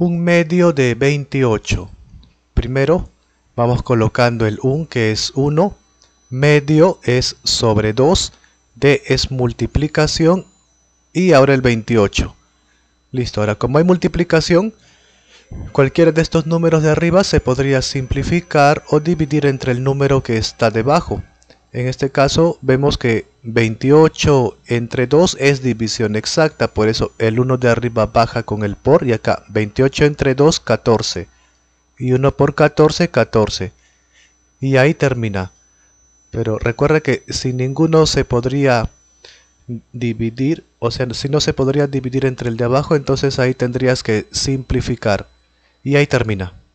Un medio de 28. Primero vamos colocando el 1 que es 1, medio es sobre 2, d es multiplicación y ahora el 28. Listo, ahora como hay multiplicación, cualquiera de estos números de arriba se podría simplificar o dividir entre el número que está debajo. En este caso vemos que 28 entre 2 es división exacta, por eso el 1 de arriba baja con el por y acá 28 entre 2, 14. Y 1 por 14, 14. Y ahí termina. Pero recuerda que si ninguno se podría dividir, o sea, si no se podría dividir entre el de abajo, entonces ahí tendrías que simplificar. Y ahí termina.